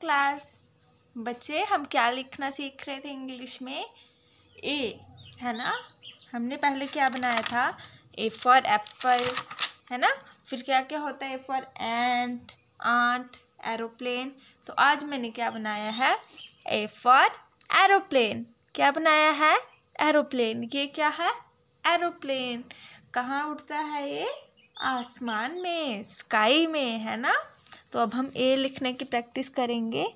Class बच्चे हम क्या लिखना सीख रहे थे इंग्लिश में ए है ना हमने पहले क्या बनाया था ए फॉर एप्पल है ना फिर क्या क्या होता है A for ant aunt aeroplane तो आज मैंने क्या बनाया है ए फॉर एरोप्लेन क्या बनाया है एरोप्लेन ये क्या है एरोप्लेन कहाँ उड़ता है ये आसमान में स्काई में है ना तो अब हम ए लिखने की प्रैक्टिस करेंगे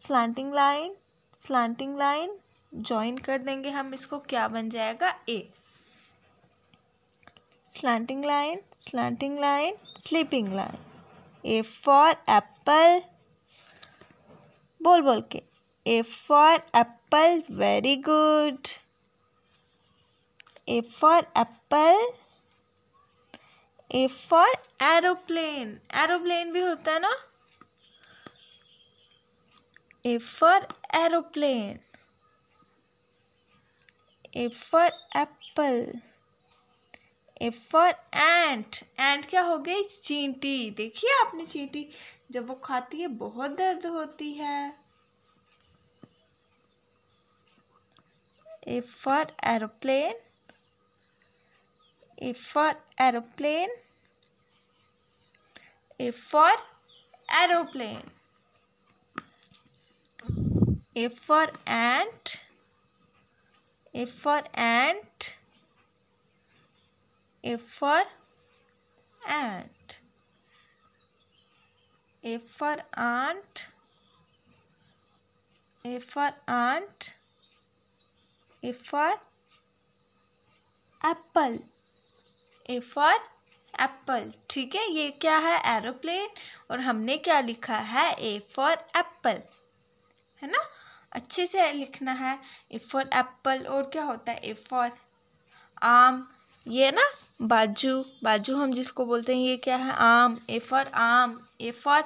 slanting line slanting line join कर देंगे हम इसको क्या बन जाएगा A slanting line slanting line sleeping line A for apple बोल बोल के A for apple very good A for apple A for aeroplane aeroplane भी होता है ना A for aeroplane A for apple A for ant ant क्या हो गई चींटी देखिए आपने चींटी जब वो खाती है बहुत दर्द होती है A for aeroplane A for aeroplane. A for aeroplane. A for ant. A for ant. A for ant. A for ant. A for ant. A for apple. A for apple ठीक है ये क्या है एरोप्लेन और हमने क्या लिखा है ए फॉर एप्पल है ना अच्छे से लिखना है ए फॉर एप्पल और क्या होता है ए फॉर आम ये ना बाजू बाजू हम जिसको बोलते हैं ये क्या है आम ए फॉर आम A for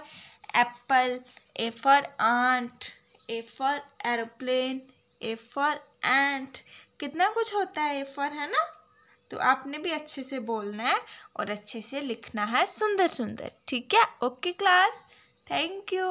apple A for aunt A for aeroplane A for ant कितना कुछ होता है ए फॉर है ना तो आपने भी अच्छे से बोलना है और अच्छे से लिखना है सुंदर सुंदर ठीक है ओके क्लास थैंक यू